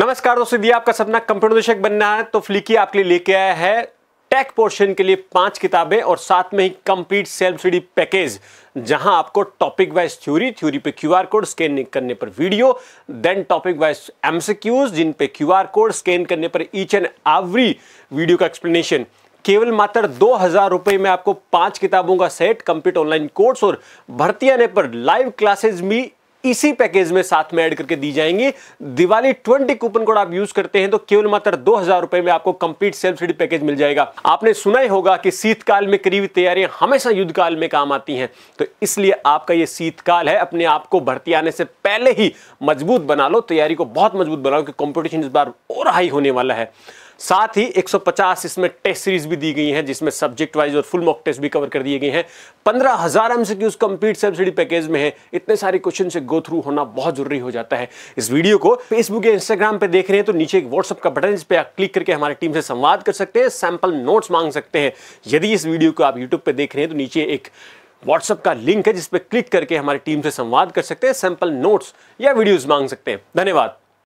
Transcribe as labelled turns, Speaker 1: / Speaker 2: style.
Speaker 1: नमस्कार दोस्तों यदि आपका सपना कंप्यूटर निदेशक बनना है तो फ्लिकी आपके लिए लेके आया है टेक पोर्शन के लिए पांच किताबें और साथ में ही कंप्लीट सेल्फ स्टडी पैकेज जहां आपको टॉपिक वाइज थ्योरी थ्योरी पे क्यूआर कोड स्कैन करने पर video then topic wise MCQs जिन पे क्यूआर कोड स्कैन करने पर ईच एंड एवरी वीडियो का एक्सप्लेनेशन केवल मात्र दो हजार रुपए में आपको पांच किताबों का सेट कंप्लीट ऑनलाइन कोर्स और भर्ती आने पर लाइव क्लासेज भी इसी पैकेज में साथ में ऐड करके दी जाएंगी दिवाली ट्वेंटी कूपन कोड आप यूज करते हैं तो केवल मात्र दो हजार रुपए में आपको कंप्लीट सेल्फ स्टडी पैकेज मिल जाएगा आपने सुना ही होगा कि शीतकाल में करीब तैयारियां हमेशा युद्धकाल में काम आती हैं तो इसलिए आपका यह शीतकाल है अपने आप को भर्ती आने से पहले ही मजबूत बना लो तैयारी को बहुत मजबूत बनाओ कि कॉम्पिटिशन इस बार और हाई होने वाला है साथ ही 150 इसमें टेस्ट सीरीज भी दी गई हैं जिसमें सब्जेक्ट वाइज और फुल मॉक टेस्ट भी कवर कर दिए गए हैं पंद्रह हज़ार एम कंप्लीट सब्सिडी पैकेज में है इतने सारे क्वेश्चन से गो थ्रू होना बहुत जरूरी हो जाता है इस वीडियो को फेसबुक या इंस्टाग्राम पर देख रहे हैं तो नीचे एक व्हाट्सअप का बटन इस पर आप क्लिक करके हमारी टीम से संवाद कर सकते हैं सैंपल नोट्स मांग सकते हैं यदि इस वीडियो को आप यूट्यूब पर देख रहे हैं तो नीचे एक व्हाट्सएप का लिंक है जिसपे क्लिक करके हमारी टीम से संवाद कर सकते हैं सैंपल नोट्स या वीडियोस मांग सकते हैं धन्यवाद